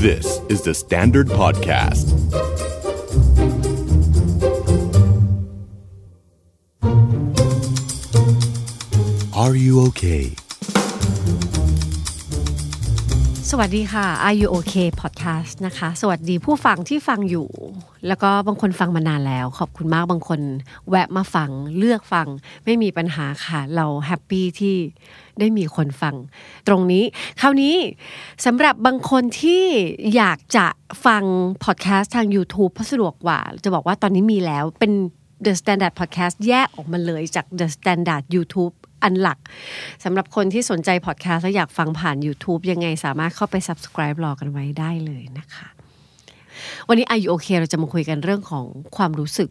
This is the Standard Podcast. Are you okay? สวัสดีค่ะ Are You Okay Podcast นะคะ สวัสดีผู้ฟังที่ฟังอยู่ แล้วก็บางคนฟังมานานแล้ว ขอบคุณมากบางคนแวะมาฟังเลือกฟัง ไม่มีปัญหาค่ะ เราแฮปปี้ที่ได้มีคนฟังตรงนี้คราวนี้สำหรับบางคนที่อยากจะฟังพอดแคสต์ทาง YouTube พระสะดวกกว่าจะบอกว่าตอนนี้มีแล้วเป็น The Standard Podcast แยกออกมาเลยจาก The Standard YouTube อันหลักสำหรับคนที่สนใจพอดแคสต์และอยากฟังผ่าน YouTube ยังไงสามารถเข้าไป subscribe รอกันไว้ได้เลยนะคะ วันนี้อายุโอเคเราจะมาคุยกันเรื่องของความรู้สึก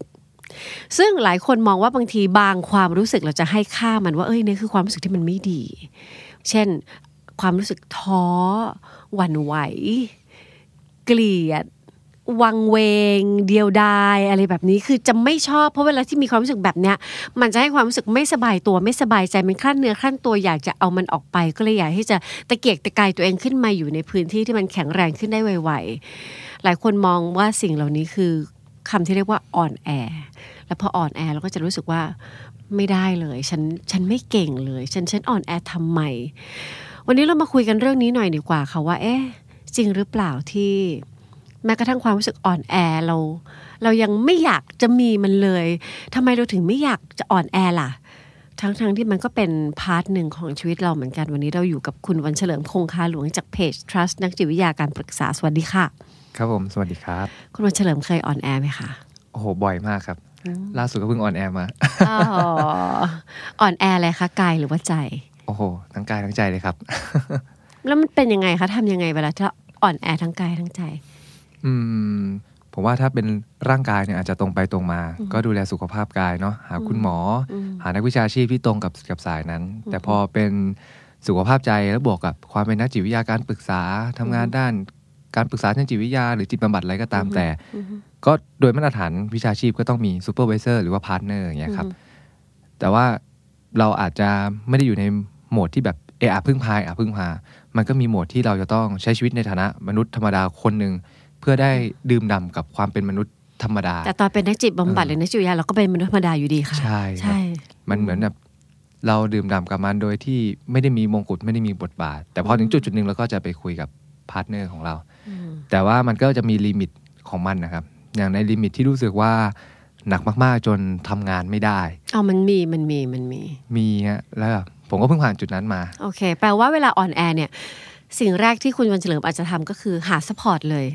ซึ่งหลายคนมองว่าบางทีบางความรู้สึกเราจะให้ค่ามันว่า เอ้ย นี่คือความรู้สึกที่มันไม่ดี เช่นความรู้สึกท้อหวั่นไหว เกลียดวังเวงเดียวดายอะไรแบบนี้คือจะไม่ชอบ เพราะเวลาที่มีความรู้สึกแบบเนี้ยมันจะให้ความรู้สึกไม่สบายตัวไม่สบายใจมันขั้นเนื้อขั้นตัวอยากจะเอามันออกไป ก็เลยอยากที่จะตะเกียกตะกายตัวเองขึ้นมาอยู่ในพื้นที่ที่มันแข็งแรงขึ้นได้ไวๆ หลายคนมองว่าสิ่งเหล่านี้คือคำที่เรียกว่าอ่อนแอแล้วพออ่อนแอเราก็จะรู้สึกว่าไม่ได้เลยฉันฉันไม่เก่งเลย ฉันฉันอ่อนแอทำไมวันนี้เรามาคุยกันเรื่องนี้หน่อยดีกว่าค่ะว่า เอ๊ะจริงหรือเปล่าที่แม้กระทั่งความรู้สึกอ่อนแอเรา เรายังไม่อยากจะมีมันเลย ทำไมเราถึงไม่อยากจะอ่อนแอล่ะ ทั้งๆทที่มันก็เป็นพาร์ทหนึ่งของชีวิตเราเหมือนกันวันนี้เราอยู่กับคุณวันเฉลิมคงคาหลวงจากเพจ trust นักจิตวิทยาการปรึกษาสวัสดีค่ะ ครับผมสวัสดีครับ คุณวันเฉลิมเคยอ่อนแอไหมคะ โอ้โห บ่อยมากครับ ล่าสุดก็เพิ่งอ่อนแอมาอ่อนแออะไรคะกายหรือว่าใจโอ้โหทั้งกายทั้งใจเลยครับ แล้วมันเป็นยังไงคะทำยังไงเวลาที่อ่อนแอทั้งกายทั้งใจอืมผมว่าถ้าเป็นร่างกายเนี่ยอาจจะตรงไปตรงมา ก็ดูแลสุขภาพกายเนาะ หาคุณหมอ หานักวิชาชีพที่ตรงกับกับสายนั้น แต่พอเป็นสุขภาพใจแล้วบวกกับความเป็นนักจิตวิทยาการปรึกษาทำงานด้านการปรึกษาทางจิตวิทยา หรือจิตบำบัดอะไรก็ตามแต่ ก็โดยมาตรฐานวิชาชีพก็ต้องมีซูเปอร์วิเซอร์หรือว่าพาร์ทเนอร์อย่างเงี้ยครับ แต่ว่าเราอาจจะไม่ได้อยู่ในโหมดที่แบบเออพึ่งพายอะพึ่งพา มันก็มีโหมดที่เราจะต้องใช้ชีวิตในฐานะมนุษย์ธรรมดาคนหนึ่งเพื่อได้ดื่มด่ากับความเป็นมนุษย์ธรรมดาแต่ตอนเป็นนักจิตบำบัดหรือนักจิตวิทยาเราก็เป็นมนุษย์ธรรมดาอยู่ดีค่ะ ใช่ใช่ มันเหมือนแบบเราดื่มด่ากับมันโดยที่ไม่ได้มีมงกุฎไม่ได้มีบทบาท แต่พอถึงจุดจุดหนึ่งเราก็จะไปคุยกับพาร์ทเนอร์ของเรา แต่ว่ามันก็จะมีลิมิตของมันนะครับ อย่างในลิมิตที่รู้สึกว่าหนักมากๆจนทำงานไม่ได้เอามันมีมันมีมันมีมีฮะแล้วผมก็เพิ่งผ่านจุดนั้นมาโอเค แปลว่าเวลาออนแอร์เนี่ย สิ่งแรกที่คุณวันเฉลิมอาจจะทำก็คือหาสปอร์ตเลย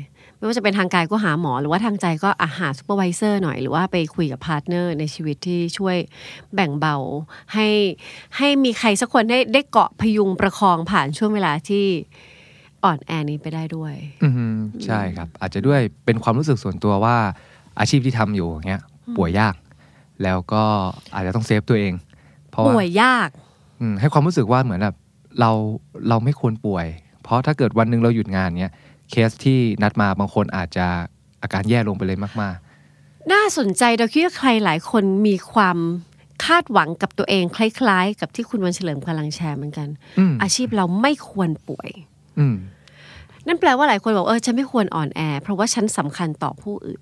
ไม่ว่าจะเป็นทางกายก็หาหมอ หรือว่าทางใจก็อาหาซูเปอร์วิเซอร์หน่อยหรือว่าไปคุยกับพาร์ทเนอร์ในชีวิตที่ช่วยแบ่งเบาให้ให้มีใครสักคนได้ได้เกาะพยุงประคองผ่านช่วงเวลาที่อ่อนแอนี้ไปได้ด้วย อืใช่ครับ อาจจะด้วยเป็นความรู้สึกส่วนตัวว่าอาชีพที่ทำอยู่อย่างเงี้ยป่วยยาก แล้วก็อาจจะต้องเซฟตัวเอง เพราะป่วยยากให้ความรู้สึกว่าเหมือนแบบเราเราไม่ควรป่วย เพราะถ้าเกิดวันหนึ่งเราหยุดงานเนี้ยเคสที่นัดมาบางคนอาจจะอาการแย่ลงไปเลยมาก ๆ น่าสนใจเราคิดว่าใครหลายคนมีความคาดหวังกับตัวเอง คล้าย ๆ กับที่คุณวันเฉลิมกำลังแชร์เหมือนกัน อาชีพเราไม่ควรป่วยนั่นแปลว่าหลายคนบอกเออ ฉันไม่ควรอ่อนแอ เพราะว่าฉันสำคัญต่อผู้อื่น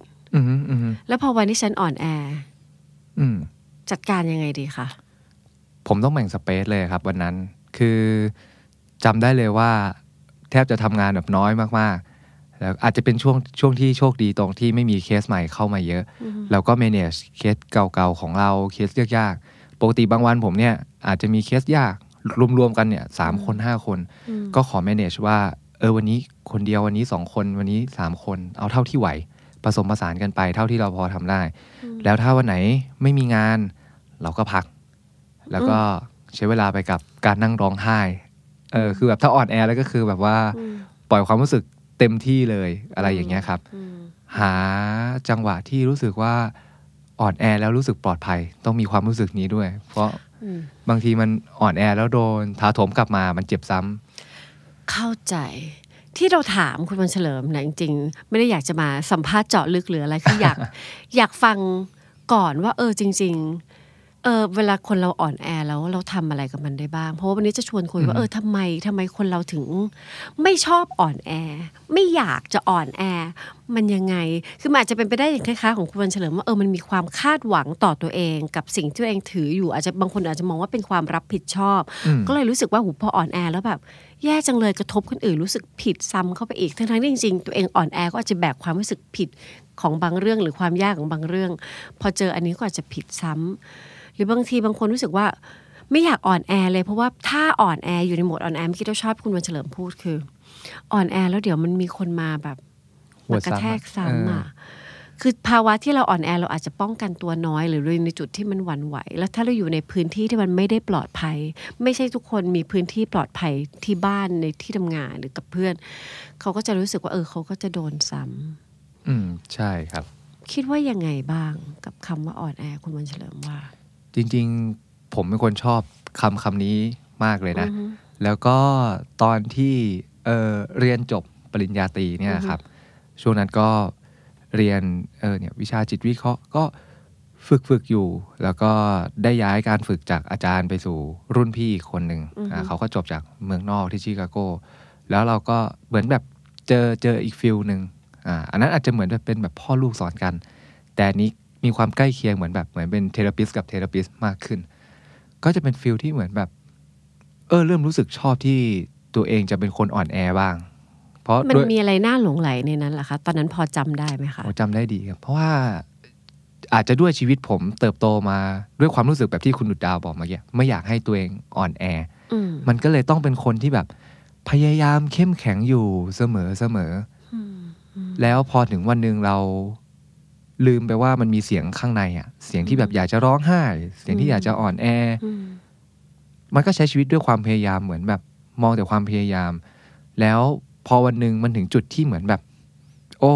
แล้วพอวันที่ฉันอ่อนแอจัดการยังไงดีคะผมต้องแบ่งสเปซเลยครับ วันนั้นคือจำได้เลยว่าแทบจะทำงานแบบน้อยมากๆแล้วอาจจะเป็นช่วงช่วงที่โชคดีตรงที่ไม่มีเคสใหม่เข้ามาเยอะ แล้วก็ manage เคสเก่าๆของเราเคสยากๆ ปกติบางวันผมเนี่ยอาจจะมีเคสยากรวมๆ กันเนี่ยสามคนห้าคน ก็ขอ manage ว่าเออวันนี้คนเดียววันนี้สองคนวันนี้สามคนเอาเท่าที่ไหวผสมผสานกันไปเท่าที่เราพอทำได้ แล้วถ้าวันไหนไม่มีงานเราก็พัก แล้วก็ใช้เวลาไปกับการนั่งร้องไห้เออคือแบบถ้าอ่อนแอแล้วก็คือแบบว่าปล่อยความรู้สึกเต็มที่เลยอะไรอย่างเงี้ยครับหาจังหวะที่รู้สึกว่าอ่อนแอแล้วรู้สึกปลอดภัยต้องมีความรู้สึกนี้ด้วย เพราะบางทีมันอ่อนแอแล้วโดนถาถมกลับมามันเจ็บซ้ำเข้าใจที่เราถามคุณวันเฉลิมนะจริงๆไม่ได้อยากจะมาสัมภาษณ์เจาะลึกหรืออะไรคืออยากอยากฟังก่อนว่า เออจริง ๆเออเวลาคนเราอ่อนแอแล้วเราทำอะไรกับมันได้บ้าง เพราะว่าวันนี้จะชวนคุยว่าเออทำไมทำไมคนเราถึง ไม่ชอบอ่อนแอ ไม่อยากจะอ่อนแอมันยังไงคือมันอาจจะเป็นไปได้อย่างคล้ายๆของคุณวันเฉลิมว่าเออมันมีความคาดหวังต่อตัวเองกับสิ่งที่ตัวเองถืออยู่อาจจะบางคนอาจจะมองว่าเป็นความรับผิดชอบ ก็เลยรู้สึกว่าหูพออ่อนแอแล้วแบบแย่จังเลยกระทบคนอื่นรู้สึกผิดซ้ำเข้าไปอีกทั้งๆที่จริง ๆ ตัวเองอ่อนแอก็อาจจะแบกความรู้สึกผิดของบางเรื่องหรือความยากของบางเรื่องพอเจออันนี้ก็อาจจะผิดซ้ำหรือบางทีบางคนรู้สึกว่า ไม่อยากอ่อนแอเลยเพราะว่าถ้าอ่อนแออยู่ในโหมดอ่อนแอเมื่อกี้เราชอบคุณวันเฉลิมพูดคือ อ่อนแอแล้วเดี๋ยวมันมีคนมาแบบมากระแทกซ้ำอ่ะคือภาวะที่เราอ่อนแอเราอาจจะป้องกันตัวน้อยหรือในจุดที่มันหวั่นไหว แล้วถ้าเราอยู่ในพื้นที่ที่มันไม่ได้ปลอดภัย ไม่ใช่ทุกคนมีพื้นที่ปลอดภัยที่บ้านในที่ทำงานหรือกับเพื่อนเขาก็จะรู้สึกว่าเออเขาก็จะโดนซ้ำอืมใช่ครับ คิดว่ายังไงบ้างกับคำว่าอ่อนแอคุณวันเฉลิมว่าจริง ๆ ผมเป็นคนชอบคำคำนี้มากเลยนะ แล้วก็ตอนที่เเรียนจบปริญญาตรีเนี่ยครับช่วงนั้นก็เรียนเเนี่ยวิชาจิตวิเคราะห์ก็ฝึกฝึกอยู่ แล้วก็ได้ย้ายการฝึกจากอาจารย์ไปสู่รุ่นพี่คนหนึ่งเขาก็จบจากเมืองนอกที่ชิคาโก แล้วเราก็เหมือนแบบเจอเจออีกฟิลหนึ่ง อันนั้นอาจจะเหมือนแบบเป็นแบบพ่อลูกสอนกัน แต่นี้มีความใกล้เคียงเหมือนแบบเหมือนเป็นเทเลปิสกับเทเลปิสมากขึ้น ก็จะเป็นฟิลที่เหมือนแบบ เออเริ่มรู้สึกชอบที่ตัวเองจะเป็นคนอ่อนแอบ้าง เพราะมันมีอะไรน่าหลงไหลในนั้นห่ะคะตอนนั้นพอจำได้ไหมคะจำได้ดีครับเพราะว่า อาจจะด้วยชีวิตผมเติบโตมาด้วยความรู้สึกแบบที่คุณดุดดาวบอกเมื่อกี้ไม่อยากให้ตัวเองอ่อนแอมันก็เลยต้องเป็นคนที่แบบพยายามเข้มแข็งอยู่เสมอเสมอแล้วพอถึงวันหนึ่งเราลืมไปว่ามันมีเสียงข้างในอะเสียงที่แบบอยากจะร้องไห้ เสียงที่อยากจะอ่อนแอ มันก็ใช้ชีวิตด้วยความพยายามเหมือนแบบมองแต่ความพยายาม แล้วพอวันหนึ่งมันถึงจุดที่เหมือนแบบ โอ้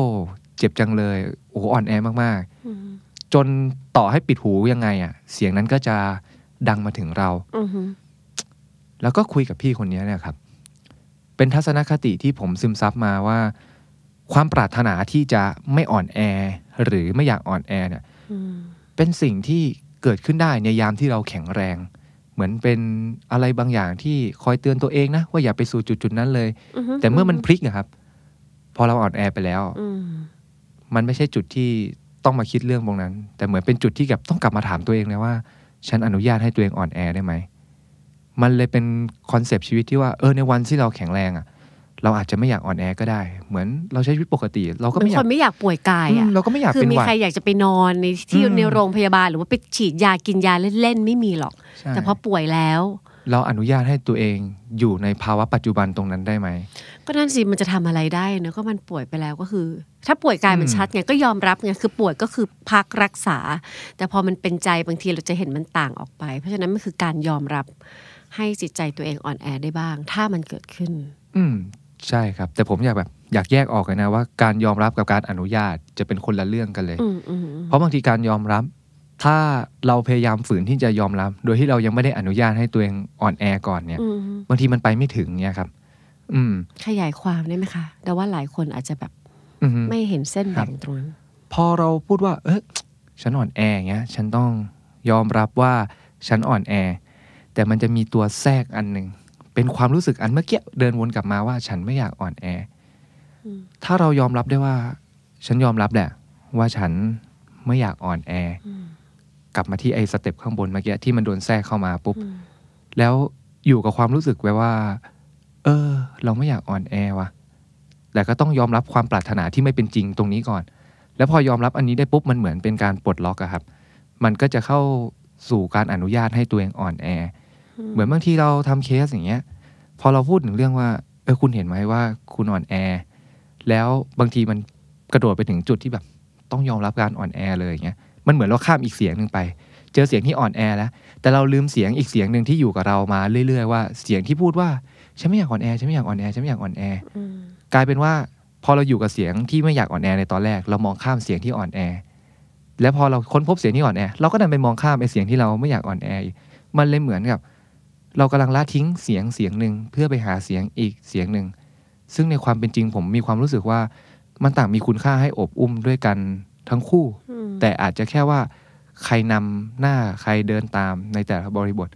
เจ็บจังเลยโอ้อ่อนแอมากๆจนต่อให้ปิดหูยังไงอะเสียงนั้นก็จะดังมาถึงเราแล้วก็คุยกับพี่คนนี้เนี่ยครับ เป็นทัศนคติที่ผมซึมซับมาว่า ความปรารถนาที่จะไม่อ่อนแอหรือไม่อยากอ่อนแอเนี่ยเป็นสิ่งที่เกิดขึ้นได้ในยามที่เราแข็งแรง เหมือนเป็นอะไรบางอย่างที่คอยเตือนตัวเองนะว่าอย่าไปสู่จุดๆ นั้นเลย แต่เมื่อมันพลิกนะครับพอเราอ่อนแอไปแล้วมันไม่ใช่จุดที่ต้องมาคิดเรื่องตรงนั้น แต่เหมือนเป็นจุดที่แบบต้องกลับมาถามตัวเองนะว่า ฉันอนุญาตให้ตัวเองอ่อนแอ ได้ไหมมันเลยเป็นคอนเซปต์ชีวิตที่ว่าเออในวันที่เราแข็งแรงอะ่ะเราอาจจะไม่อยากอ่อนแอก็ได้ เหมือนเราใช้ชีวิตปกติ เราก็ไม่อยากคนไม่อยากป่วยกายอ่ะเราก็ไม่อยากคือมีใครอยากจะไปนอนในที่ในโรงพยาบาลหรือว่าไปฉีดยากินยาเล่นๆไม่มีหรอก แต่พอป่วยแล้ว เราอนุญาตให้ตัวเองอยู่ในภาวะปัจจุบันตรงนั้นได้ไหมก็นั่นสิมันจะทำอะไรได้เนอะก็มันป่วยไปแล้วก็คือ ถ้าป่วยกายมันชัดไงก็ยอมรับไงคือป่วยก็คือพักรักษา แต่พอมันเป็นใจบางทีเราจะเห็นมันต่างออกไป เพราะฉะนั้นมันคือการยอมรับให้จิตใจตัวเองอ่อนแอได้บ้าง ถ้ามันเกิดขึ้น อืใช่ครับแต่ผมอยากแบบอยากแยกออกเลนะว่าการยอมรับกับการอนุญาตจะเป็นคนละเรื่องกันเลยเพราะบางทีการยอมรับ ถ้าเราพยายามฝืนที่จะยอมรับ โดยที่เรายังไม่ได้อนุญาตให้ตัวเองอ่อนแอก่อนเนี่ย บางทีมันไปไม่ถึงเนี่ยครับ อืมขยายความได้ไหมคะ แต่ว่าหลายคนอาจจะแบบไม่เห็นเส้นแบ่งตรงนั้นพอเราพูดว่า เออฉันอ่อนแอเนี้ยฉันต้องยอมรับว่า ฉันอ่อนแอ แต่มันจะมีตัวแทรกอันหนึ่งเป็นความรู้สึกอันเมื่อกี้เดินวนกลับมาว่าฉันไม่อยากอ่อนแอ ถ้าเรายอมรับได้ว่า ฉันยอมรับแหละว่าฉันไม่อยากอ่อนแอ กลับมาที่ไอ้สเต็ปข้างบนเมื่อกี้ที่มันโดนแทรกเข้ามาปุ๊บ แล้วอยู่กับความรู้สึกไว้ว่า เออ เราไม่อยากอ่อนแอว่ะ แต่ก็ต้องยอมรับความปรารถนาที่ไม่เป็นจริงตรงนี้ก่อน แล้วพอยอมรับอันนี้ได้ปุ๊บมันเหมือนเป็นการปลดล็อกอะครับ มันก็จะเข้าสู่การอนุญาตให้ตัวเองอ่อนแอเหมือนบางทีเราทำเคสอย่างเงี้ย พอเราพูดถึงเรื่องว่าเออคุณเห็นไหมว่าคุณอ่อนแอ แล้วบางทีมันกระโดดไปถึงจุดที่แบบ ต้องยอมรับการอ่อนแอเลยอย่างเงี้ย มันเหมือนเราข้ามอีกเสียงหนึ่งไป เจอเสียงที่อ่อนแอแล้ว แต่เราลืมเสียงอีกเสียงหนึ่งที่อยู่กับเรามาเรื่อยๆ ว่าเสียงที่พูดว่าฉันไม่อยากอ่อนแอ ฉันไม่อยากอ่อนแอ ฉันไม่อยากอ่อนแอกลายเป็นว่าพอเราอยู่กับเสียงที่ไม่อยากอ่อนแอในตอนแรกเรามองข้ามเสียงที่อ่อนแอ และพอเราค้นพบเสียงที่อ่อนแอเราก็นันไปมองข้ามไอเสียงที่เราไม่อยากอ่อนแอมันเลยเหมือนกับเรากำลังละทิ้งเสียงเสียงหนึ่งเพื่อไปหาเสียงอีกเสียงหนึ่งซึ่งในความเป็นจริงผมมีความรู้สึกว่ามันต่างมีคุณค่าให้อบอุ้มด้วยกันทั้งคู่ แต่อาจจะแค่ว่า ใครนำหน้าใครเดินตามในแต่ละบริบท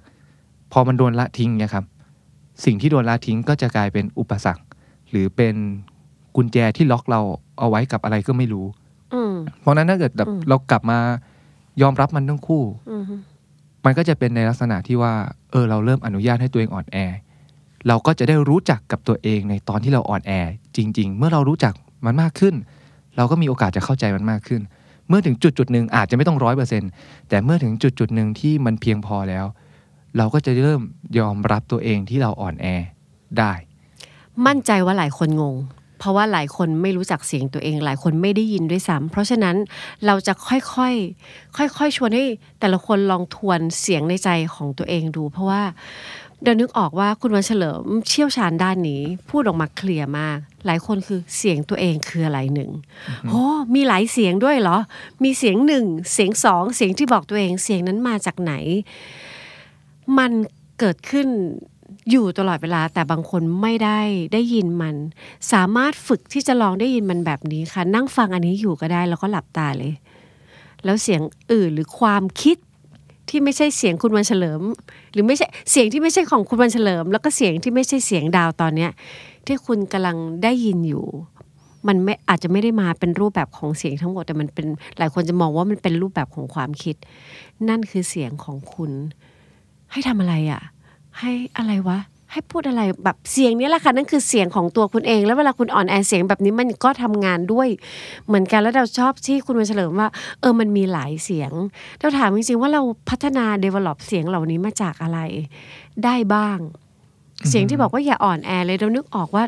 พอมันโดนละทิ้งเนี่ยครับ สิ่งที่โดนละทิ้งก็จะกลายเป็นอุปสรรค หรือเป็นกุญแจที่ล็อกเราเอาไว้กับอะไรก็ไม่รู้เพราะนั้นถ้าเกิดเรากลับมายอมรับมันทั้งคู่มันก็จะเป็นในลักษณะที่ว่า เออ เราเริ่มอนุญาตให้ตัวเองอ่อนแอ เราก็จะได้รู้จักกับตัวเองในตอนที่เราอ่อนแอ จริงๆ เมื่อเรารู้จักมันมากขึ้น เราก็มีโอกาสจะเข้าใจมันมากขึ้น เมื่อถึงจุดจุดหนึ่งอาจจะไม่ต้องร้อยเปอร์เซ็นแต่เมื่อถึงจุดจุดหนึ่งที่มันเพียงพอแล้ว เราก็จะเริ่มยอมรับตัวเองที่เราอ่อนแอได้ มั่นใจว่าหลายคนงงเพราะว่าหลายคนไม่รู้จักเสียงตัวเอง หลายคนไม่ได้ยินด้วยซ้ำเพราะฉะนั้นเราจะค่อยๆค่อยๆชวนให้ แต่ละคนลองทวนเสียงในใจของตัวเองดู เพราะว่าเดินึกออกว่าคุณวันเฉลิมเชี่ยวชาญด้านนี้พูดออกมาเคลียร์มาก หลายคนคือเสียงตัวเองคืออะไรหนึ่งโอ้มีหลายเสียงด้วยเหรอ มีเสียงหนึ่งเสียงสองเสียงที่บอกตัวเอง เสียงนั้นมาจากไหน มันเกิดขึ้นอยู่ตลอดเวลาแต่บางคนไม่ได้ได้ยินมัน สามารถฝึกที่จะลองได้ยินมันแบบนี้ค่ะนั่งฟังอันนี้อยู่ก็ได้แล้วก็หลับตาเลย แล้วเสียงอื่นหรือความคิดที่ไม่ใช่เสียงคุณวันเฉลิม หรือไม่ใช่เสียงที่ไม่ใช่ของคุณวันเฉลิม แล้วก็เสียงที่ไม่ใช่เสียงดาวตอนเนี้ยที่คุณกำลังได้ยินอยู่ มันไม่อาจจะไม่ได้มาเป็นรูปแบบของเสียงทั้งหมด แต่มันเป็นหลายคนจะมองว่ามันเป็นรูปแบบของความคิด นั่นคือเสียงของคุณ ให้ทำอะไรอะ่ะให้อะไรวะ ให้พูดอะไรแบบเสียงนี้แหละค่ะนั่นคือเสียงของตัวคุณเองแล้วเวลาคุณอ่อนแอเสียงแบบนี้มันก็ทำงานด้วยเหมือนกันแล้วเราชอบที่คุณมาเฉลิมว่าเออมันมีหลายเสียงเราถามจริงๆ ว่าเราพัฒนา develop เสียงเหล่านี้มาจากอะไร ได้บ้าง เสียงที่บอกว่า อย่าอ่อนแอเลยเรานึกออกว่า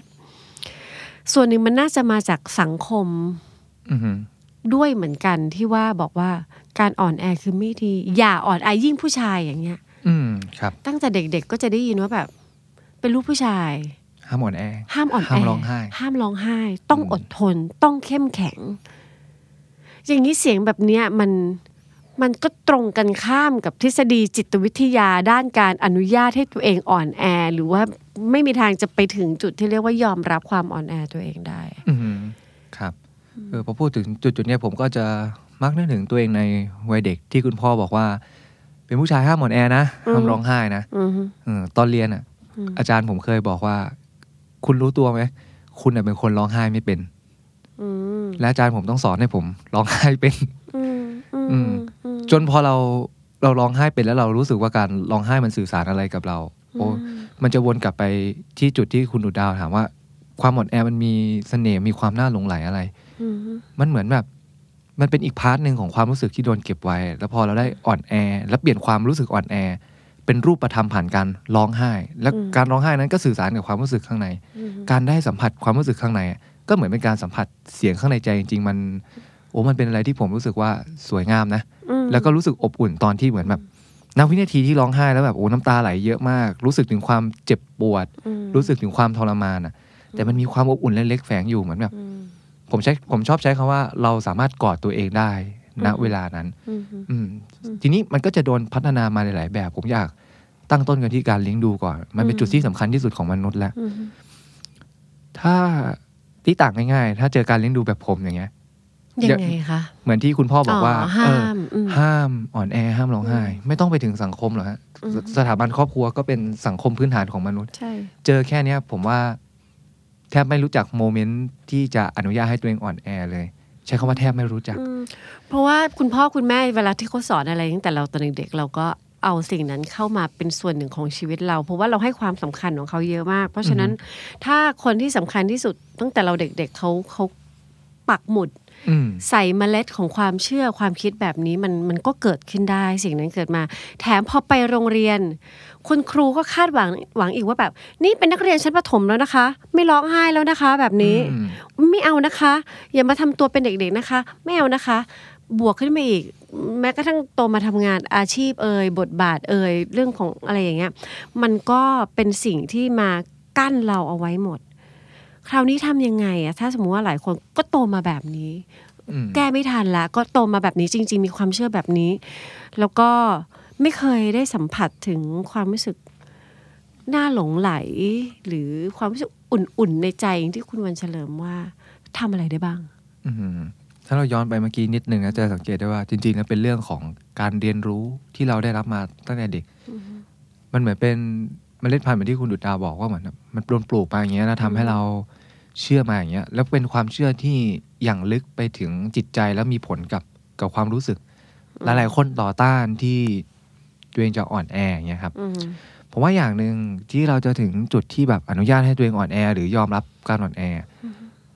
ส่วนหนึ่งมันน่าจะมาจากสังคมด้วยเหมือนกันที่ว่าบอกว่าการอ่อนแอคือไม่ดีอย่าอ่อนแอยิ่งผู้ชายอย่างเงี้ยอืมครับตั้งแต่เด็กๆ ก็จะได้ยินว่าแบบ เป็นลูกผู้ชายห้ามอ่อนแอห้ามอ่อนแอห้ามร้องไห้ ห้ามร้องไห้ ต้องอดทน ต้องเข้มแข็ง อย่างนี้เสียงแบบเนี้ยมันมันก็ตรงกันข้ามกับทฤษฎีจิตวิทยาด้านการอนุญาตให้ตัวเองอ่อนแอ หรือว่าไม่มีทางจะไปถึงจุดที่เรียกว่ายอมรับความอ่อนแอตัวเองได้อืครับ เออพอพูดถึงจุดจุดนี้ยผมก็จะมักนึกถึงตัวเองในวัยเด็กที่คุณพ่อบอกว่าเป็นผู้ชายห้ามอมอนแอนะห้ามร้องไห้นะตอนเรียนอ่ะ อาจารย์ผมเคยบอกว่า คุณรู้ตัวไหมคุณเป็นคนร้องไห้ไม่เป็นและอาจารย์ผมต้องสอนให้ผมร้องไห้เป็นจนพอเราเราร้องไห้เป็นแล้วเรารู้สึกว่าการร้องไห้มันสื่อสารอะไรกับเรา โอ้มันจะวนกลับไปที่จุดที่คุณดูดาวถามว่า ความอมอนแอมันมีเสน่ห์มีความน่าหลงไหลอะไรมันเหมือนแบบมันเป็นอีกพาร์ทหนึ่งของความรู้สึกที่โดนเก็บไว้ แล้วพอเราได้อ่อนแอ แล้วเปลี่ยนความรู้สึกอ่อนแอ เป็นรูปประทมผ่านการร้องไห้ และการร้องไห้นั้นก็สื่อสารกับความรู้สึกข้างใน การได้สัมผัสความรู้สึกข้างในก็เหมือนเป็นการสัมผัสเสียงข้างในใจ จริงๆ มันโอ้มันเป็นอะไรที่ผมรู้สึกว่าสวยงามนะ แล้วก็รู้สึกอบอุ่นตอนที่เหมือนแบบนาวินาทีที่ร้องไห้แล้วแบบโอ้น้ำตาไหลเยอะมาก รู้สึกถึงความเจ็บปวด รู้สึกถึงความทรมานอ่ะ แต่มันมีความอบอุ่นเล็กๆแฝงอยู่เหมือนแบบผมใช้ผมชอบใช้คำว่าเราสามารถกอดตัวเองได้ ณเวลานั้นทีนี้มันก็จะโดนพัฒนามาในหลายแบบผมอยากตั้งต้นกันที่การเลี้ยงดูก่อน มันเป็นจุดที่สำคัญที่สุดของมนุษย์แล้ว ถ้าที่ต่างง่ายๆ ถ้าเจอการเลี้ยงดูแบบผมอย่างเงี้ยยังไงคะเหมือนที่คุณพ่อบอกว่า ห้ามห้ามอ่อนแอห้ามร้องไห้ไม่ต้องไปถึงสังคมหรอกฮะสถาบันครอบครัวก็เป็นสังคมพื้นฐานของมนุษย์เจอแค่เนี้ย ผมว่าแทบไม่รู้จักโมเมนต์ที่จะอนุญาตให้ตัวเองอ่อนแอเลยใช้คาว่าแทบไม่รู้จัก เพราะว่าคุณพ่อคุณแม่เวลาที่เขาสอนอะไรตั้งแต่เราตอนเด็กเราก็เอาสิ่งนั้นเข้ามาเป็นส่วนหนึ่งของชีวิตเรา เพราะว่าเราให้ความสำคัญของเขาเยอะมากเพราะฉะนั้นถ้าคนที่สำคัญที่สุดตั้งแต่เราเด็กๆเขาเขาปักหมุดใส่เมล็ดของความเชื่อความคิดแบบนี้มันมันก็เกิดขึ้นได้สิ่งนั้นเกิดมา แถมพอไปโรงเรียน คุณครูก็คาดหวังหวังอีกว่าแบบนี่เป็นนักเรียนชั้นประถมแล้วนะคะ ไม่ร้องไห้แล้วนะคะแบบนี้ ไม่เอานะคะ อย่ามาทำตัวเป็นเด็กๆนะคะไม่เอานะคะ บวกขึ้นมาอีก แม้กระทั่งโตมาทำงานอาชีพเอ่ยบทบาทเอ่ยเรื่องของอะไรอย่างเงี้ยมันก็เป็นสิ่งที่มากั้นเราเอาไว้หมดคราวนี้ทำยังไงอะถ้าสมมติว่าหลายคนก็โตมาแบบนี้ แก้ไม่ทันละ ก็โตมาแบบนี้จริง ๆ มีความเชื่อแบบนี้ แล้วก็ไม่เคยได้สัมผัสถึงความรู้สึกน่าหลงไหล หรือความรู้สึกอุ่น ๆ ในใจอย่างที่คุณวันเฉลิมว่าทำอะไรได้บ้างถ้าเราย้อนไปเมื่อกี้นิดนึงนะจะสังเกตได้ว่าจริงๆแล้วเป็นเรื่องของการเรียนรู้ที่เราได้รับมาตั้งแต่เด็กมันเหมือนเป็นมล็ดพันธุ์เหมือนที่คุณดุดดาวบอกว่าเหมือนมันปลนปลูกไปอย่างเงี้ยนะทำให้เราเชื่อมาอย่างเงี้ย แล้วเป็นความเชื่อที่อย่างลึกไปถึงจิตใจแล้วมีผลกับกับความรู้สึกหลาย ๆคนต่อต้านที่ตัวเองจะอ่อนแออย่างเงี้ยครับผมว่าอย่างหนึ่งที่เราจะถึงจุดที่แบบอนุญาตให้ตัวเองอ่อนแอหรือยอมรับการอ่อนแอ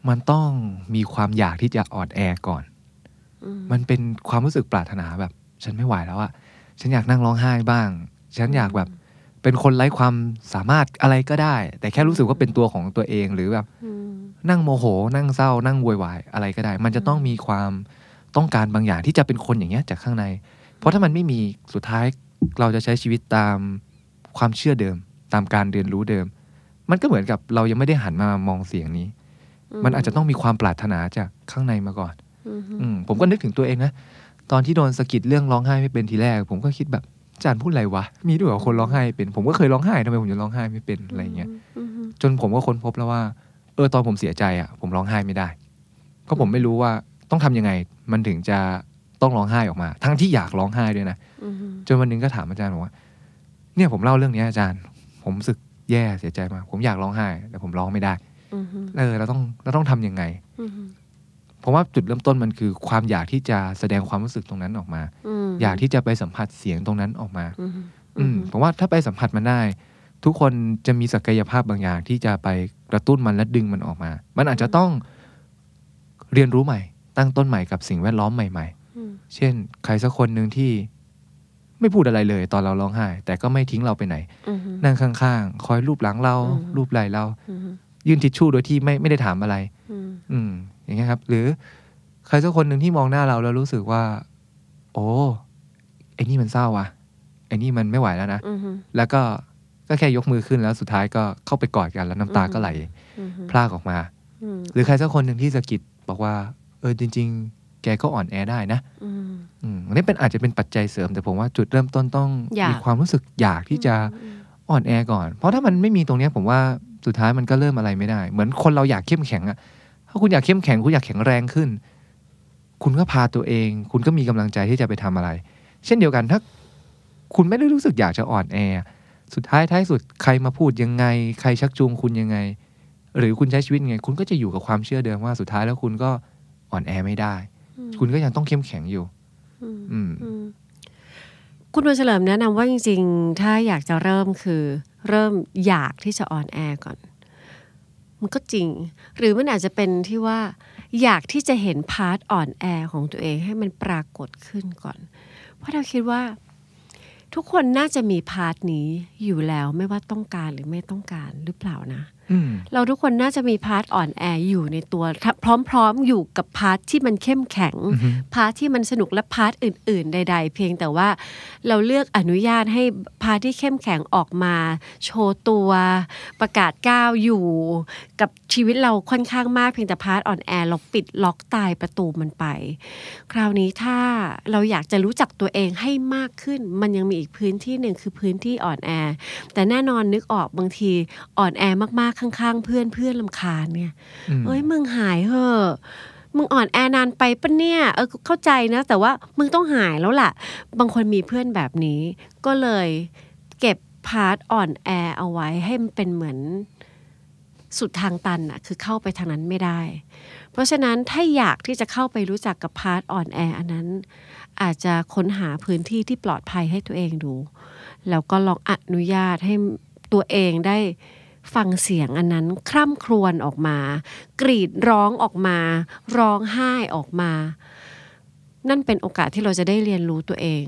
มันต้องมีความอยากที่จะอ่อนแอก่อน มันเป็นความรู้สึกปรารถนาแบบ ฉันไม่ไหวแล้วอะฉันอยากนั่งร้องไห้บ้าง ฉันอยากแบบเป็นคนไร้ความสามารถอะไรก็ได้ แต่แค่รู้สึกว่าเป็นตัวของตัวเองหรือแบบนั่งโมโห นั่งเศร้านั่งวุ่นวายอะไรก็ได้ มันจะต้องมีความต้องการบางอย่างที่จะเป็นคนอย่างเงี้ย จากข้างใน เพราะถ้ามันไม่มีสุดท้ายเราจะใช้ชีวิตตามความเชื่อเดิม ตามการเรียนรู้เดิม มันก็เหมือนกับเรายังไม่ได้หันมามองเสียงนี้ มันอาจจะต้องมีความปรารถนาจากข้างในมาก่อนอืผมก็นึกถึงตัวเองนะตอนที่โดนสะกิดเรื่องร้องไห้ไม่เป็นทีแรก ผมก็คิดแบบจารย์พูดอะไรวะ มีด้วยเหรอคนร้องไห้เป็น ผมก็เคยร้องไห้ทำไมผมจะร้องไห้ไม่เป็นอะไรเงี้ย จนผมก็ค้นพบแล้วว่า เออตอนผมเสียใจ อ่ะ ผมร้องไห้ไม่ได้เพราะผมไม่รู้ว่าต้องทํำยังไง มันถึงจะต้องร้องไห้ออกมา ทั้งที่อยากร้องไห้ด้วยนะจนวันนึงก็ถามอาจารย์ว่า เนี่ยผมเล่าเรื่องนี้อาจารย์ ผมรู้สึกแย่เสียใจมากผมอยากร้องไห้ แต่ผมร้องไม่ได้เออเราต้องเราต้องทํำยังไงผมว่าจุดเริ่มต้นมันคือความอยากที่จะแสดงความรู้สึกตรงนั้นออกมาอยากที่จะไปสัมผัสเสียงตรงนั้นออกมาอืผมว่าถ้าไปสัมผัสมันได้ ทุกคนจะมีศักยภาพบางอย่างที่จะไปกระตุ้นมันและดึงมันออกมา มันอาจจะต้องเรียนรู้ใหม่ ตั้งต้นใหม่กับสิ่งแวดล้อมใหม่ๆ เช่นใครสักคนหนึ่งที่ไม่พูดอะไรเลยตอนเราร้องไห้แต่ก็ไม่ทิ้งเราไปไหน นั่งข้าง ๆ คอยรูปหลังเรารูปไหล่เรา ยื่นทิชชู่โดยที่ไม่ไม่ได้ถามอะไร อืมอย่างเงี้ยครับ หรือใครสักคนหนึ่งที่มองหน้าเราแล้วรู้สึกว่า โอ้ ไอ้นี่มันเศร้าว่ะไอ้นี่มันไม่ไหวแล้วนะแล้วก็ก็แค่ยกมือขึ้นแล้วสุดท้ายก็เข้าไปกอดกันแล้วน้ำตาก็ไหลพลากออกมาหรือใครสักคนหนึ่งที่สะกิดบอกว่า เออจริงๆ แกก็อ่อนแอได้นะอืมนี้เป็นอาจจะเป็นปัจจัยเสริม แต่ผมว่าจุดเริ่มต้นต้องมีความรู้สึกอยากที่จะอ่อนแอก่อน เพราะถ้ามันไม่มีตรงนี้ผมว่าสุดท้ายมันก็เริ่มอะไรไม่ได้ เหมือนคนเราอยากเข้มแข็งอะถ้าคุณอยากเข้มแข็งคุณอยากแข็งแรงขึ้น คุณก็พาตัวเอง คุณก็มีกำลังใจที่จะไปทำอะไร เช่นเดียวกันถ้า คุณไม่ได้รู้สึกอยากจะอ่อนแอ สุดท้ายท้ายสุด ใครมาพูดยังไง ใครชักจูง คุณยังไง หรือคุณใช้ชีวิตไง คุณก็จะอยู่กับความเชื่อเดิมว่าสุดท้ายแล้วคุณก็อ่อนแอไม่ได้ คุณก็ยังต้องเข้มแข็งอยู่อืมคุณดันเฉลิมแนะนำว่าจริง ๆ ถ้าอยากจะเริ่มคือเริ่มอยากที่จะอ่อนแอก่อนมันก็จริง หรือมันอาจจะเป็นที่ว่า อยากที่จะเห็นพาร์ทอ่อนแอของตัวเอง ให้มันปรากฏขึ้นก่อน เพราะเราคิดว่า ทุกคนน่าจะมีพาร์ทนี้อยู่แล้วไม่ว่าต้องการหรือไม่ต้องการหรือเปล่านะเราทุกคนน่าจะมีพาร์ทอ่อนแออยู่ในตัวพร้อมๆอยู่กับพาร์ทที่มันเข้มแข็ง พาร์ทที่มันสนุกและพาร์ทอื่น ๆใด ๆ เพียงแต่ว่าเราเลือกอนุญาตให้พาร์ทที่เข้มแข็งออกมา โชว์ตัว ประกาศก้าวอยู่กับชีวิตเราค่อนข้างมากเพียงแต่พาร์ทอ่อนแอเราปิดล็อกตายประตูมันไป คราวนี้ถ้าเราอยากจะรู้จักตัวเองให้มากขึ้น มันยังมีอีกพื้นที่หนึ่งคือพื้นที่อ่อนแอ แต่แน่นอนนึกออกบางทีอ่อนแอมากๆข้าง ๆ เพื่อนเพื่อนลำคาญเนี่ย เอ้ยมึงหายเหอะ มึงอ่อนแอนานไปปะเนี่ยเออเข้าใจนะ แต่ว่ามึงต้องหายแล้วล่ะ บางคนมีเพื่อนแบบนี้ ก็เลยเก็บพาร์ทอ่อนแอเอาไว้ให้มันเป็นเหมือนสุดทางตันอะคือเข้าไปทางนั้นไม่ได้ เพราะฉะนั้นถ้าอยากที่จะเข้าไปรู้จักกับพาร์ทอ่อนแออันนั้น อาจจะค้นหาพื้นที่ที่ปลอดภัยให้ตัวเองดู แล้วก็ลองอนุญาตให้ตัวเองได้ฟังเสียงอันนั้นคร่ำครวญออกมา กรีดร้องออกมา ร้องไห้ออกมา นั่นเป็นโอกาสที่เราจะได้เรียนรู้ตัวเอง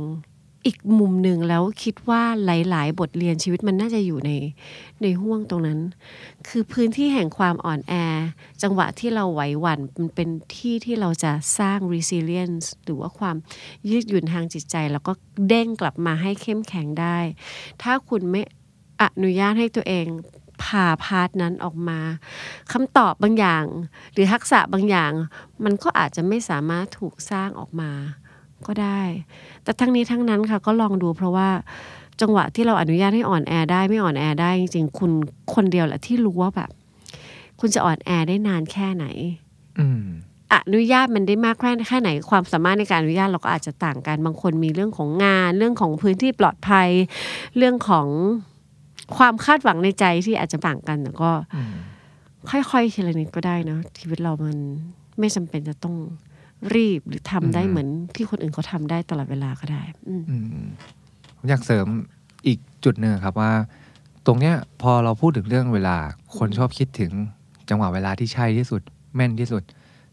อีกมุมหนึ่งแล้วคิดว่าหลายๆ บทเรียนชีวิตมันน่าจะอยู่ในในห่วงตรงนั้น คือพื้นที่แห่งความอ่อนแอจังหวะที่เราไหวหวัน่นมันเป็นที่ที่เราจะสร้าง resilience หรือว่าความยืดหยุ่นทางจิตใจ แล้วก็เด้งกลับมาให้เข้มแข็งได้ ถ้าคุณไม่อนุญาตให้ตัวเองผ่าพาร์ทนั้นออกมา คำตอบบางอย่าง หรือทักษะบางอย่าง มันก็อาจจะไม่สามารถถูกสร้างออกมาก็ได้ แต่ทั้งนี้ทั้งนั้นค่ะ ก็ลองดูเพราะว่าจังหวะที่เราอนุญาตให้อ่อนแอได้ไม่อ่อนแอได้จริงๆคุณคนเดียวแหละที่รู้ว่าแบบ คุณจะอ่อนแอได้นานแค่ไหน อือนุญาตมันได้มากแค่แค่ไหน ความสามารถในการอนุญาตเราก็อาจจะต่างกันบางคนมีเรื่องของงาน เรื่องของพื้นที่ปลอดภัยเรื่องของความคาดหวังในใจที่อาจจะต่างกันแต่ก็ ค่อยๆทีละนิดก็ได้นะชีวิตเรามันไม่จำเป็นจะต้องรีบหรือทำได้เหมือน ที่คนอื่นเขาทาได้ตลอดเวลาก็ได้ อืผมอยากเสริมอีกจุดหนึ่งครับว่า ตรงเนี้ย พอเราพูดถึงเรื่องเวลา คนชอบคิดถึงจังหวะเวลาที่ใช่ที่สุด แม่นที่สุด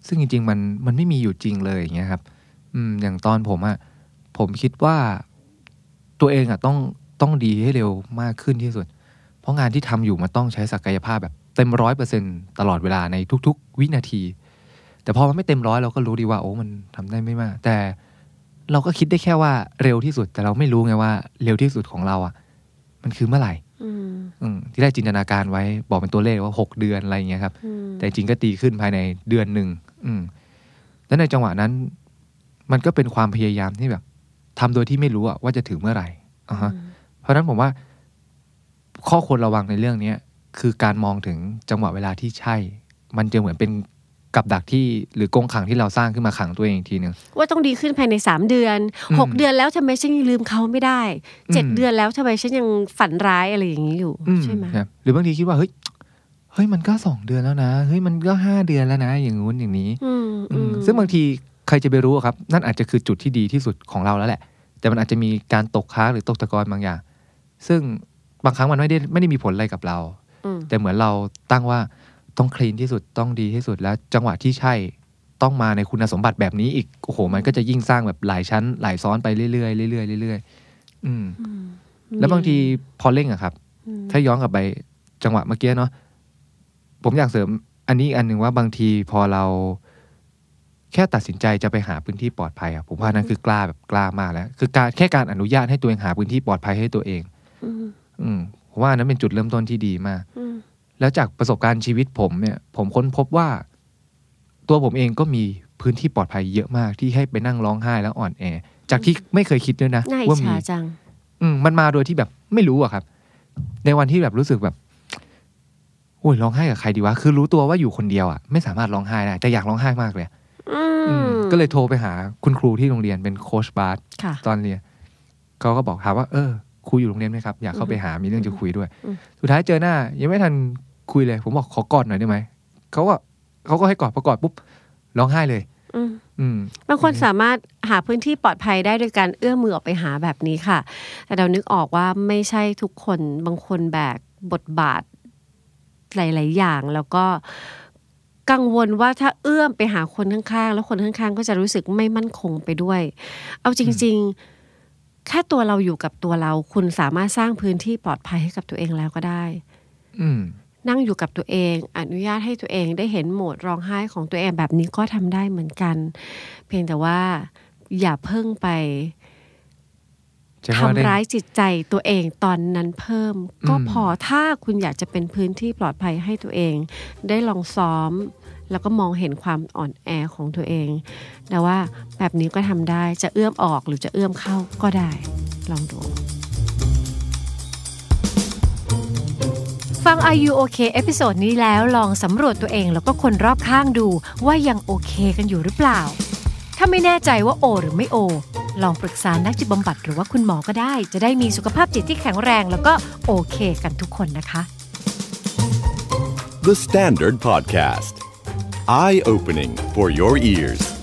ซึ่งจริง ๆ มันมันไม่มีอยู่จริงเลยอย่างเงี้ยครับ อืม อย่างตอนผมอะผมคิดว่าตัวเองอ่ะต้องต้องดีให้เร็วมากขึ้นที่สุด เพราะงานที่ทำอยู่มันต้องใช้ศักยภาพแบบ เต็มร้อยเปอร์เซ็นตลอดเวลาในทุกๆ วินาที แต่พอมันไม่เต็มร้อยเราก็รู้ดีว่าโอ้ มันทำได้ไม่มาก แต่เราก็คิดได้แค่ว่าเร็วที่สุด แต่เราไม่รู้ไงว่าเร็วที่สุดของเราอะ่ะมันคือเมื่อไหร่ที่ได้จินตนาการไว้บอกเป็นตัวเลขว่าหกเดือนอะไรเงี้ยครับ แต่จริงก็ตีขึ้นภายในเดือนหนึ่ง แล้วในจังหวะนั้น มันก็เป็นความพยายามที่แบบ ทำโดยที่ไม่รู้ว่าจะถึงเมื่อไหร่อ่ะฮะเพราะนั้นผมว่าข้อควรระวังในเรื่องนี้คือการมองถึงจังหวะเวลาที่ใช่ มันจะเหมือนเป็นกับดักที่หรือกงขังที่เราสร้างขึ้นมาขังตัวเองอีกทีนึงว่าต้องดีขึ้นภายในสามเดือนหกเดือนแล้วทำไมฉันยังลืมเขาไม่ได้เจ็ดเดือนแล้วทำไมฉันยังฝันร้ายอะไรอย่างนี้อยู่ใช่ไหมหรือบางทีคิดว่าเฮ้ย เฮ้ยมันก็สองเดือนแล้วนะ เฮ้ยมันก็ห้าเดือนแล้วนะ อย่างงู้นอย่างนี้ซึ่งบางทีใครจะไปรู้ครับ นั่นอาจจะคือจุดที่ดีที่สุดของเราแล้วแหละ แต่มันอาจจะมีการตกค้างหรือตกตะกอนบางอย่างซึ่งบางครั้งมันไม่ได้ไม่ได้มีผลอะไรกับเรา แต่เหมือนเราตั้งว่าต้องคลีนที่สุดต้องดีที่สุด แล้ว จังหวะที่ใช่ต้องมาในคุณสมบัติแบบนี้อีก โอ้โหมันก็จะยิ่งสร้างแบบหลายชั้น หลายซ้อนไปเรื่อยๆเรื่อยๆเรื่อยๆ อืมแล้วบางทีพอเร่งอะครับ ถ้าย้อนกลับไป จังหวะเมื่อกี้เนาะผมอยากเสริมอันนี้อันหนึ่งว่าบางทีพอเรา แค่ตัดสินใจจะไปหาพื้นที่ปลอดภัยอะผมว่านั่นคือกล้าแบบกล้ามากแล้วคือการแค่การอนุญาตให้ตัวเองหาพื้นที่ปลอดภัยให้ตัวเองอืมว่านั้นเป็นจุดเริ่มต้นที่ดีมากแล้วจากประสบการณ์ชีวิตผมเนี่ย ผมค้นพบว่า ตัวผมเองก็มีพื้นที่ปลอดภัยเยอะมาก ที่ให้ไปนั่งร้องไห้แล้วอ่อนแอ จากที่ไม่เคยคิดด้วยนะว่ามีงอืมมันมาโดยที่แบบไม่รู้อะครับ ในวันที่แบบรู้สึกแบบโอ้ยร้องไห้กับใครดีวะ คือรู้ตัวว่าอยู่คนเดียวอะไม่สามารถร้องไห้ได้แต่อยากร้องไห้มากเลยก็เลยโทรไปหา คุณครูที่โรงเรียนเป็นโค้ชบาร์ตอนเรียนเขาก็บอกถามว่า เออครูอยู่โรงเรียนไหมครับอยากเข้าไปหา มีเรื่องจะคุยด้วย สุดท้ายเจอหน้า ยังไม่ทันคุยเลย ผมบอกขอกอดหน่อยได้ไหมเขาก็เขาก็ให้กอดพอกอดปุ๊บ ร้องไห้เลยอืบางคนสามารถหาพื้นที่ปลอดภัยได้โดยการเอื้อมือออกไปหาแบบนี้ค่ะ แต่เรานึกออกว่าไม่ใช่ทุกคนบางคนแบกบทบาทหลาย ๆ อย่าง แล้วก็กังวลว่าถ้าเอื้อมไปหาคนข้าง ๆ แล้วคนข้าง ๆ ก็จะรู้สึกไม่มั่นคงไปด้วย เอาจริงแค่ตัวเราอยู่กับตัวเราคุณสามารถสร้างพื้นที่ปลอดภัยให้กับตัวเองแล้วก็ได้ อืนั่งอยู่กับตัวเอง อนุญาตให้ตัวเองได้เห็นโหมดร้องไห้ของตัวเองแบบนี้ก็ทำได้เหมือนกัน เพียงแต่ว่าอย่าเพิ่งไปทำร้ายจิตใจตัวเองตอนนั้นเพิ่ม ก็พอถ้าคุณอยากจะเป็นพื้นที่ปลอดภัยให้ตัวเองได้ลองซ้อมแล้วก็มองเห็นความอ่อนแอของตัวเอง แต่ว่าแบบนี้ก็ทำได้ จะเอื้อมออกหรือจะเอื้อมเข้าก็ได้ ลองดู ฟัง Are You Okay เอพิโซดนี้แล้วลองสำรวจตัวเองแล้วก็คนรอบข้างดูว่ายังโอเคกันอยู่หรือเปล่า ถ้าไม่แน่ใจว่าโอ หรือไม่โอ ลองปรึกษานักจิตบำบัด หรือว่าคุณหมอก็ได้ จะได้มีสุขภาพจิตที่แข็งแรง แล้วก็โอเค กันทุกคนนะคะ The Standard Podcast eye opening for your ears.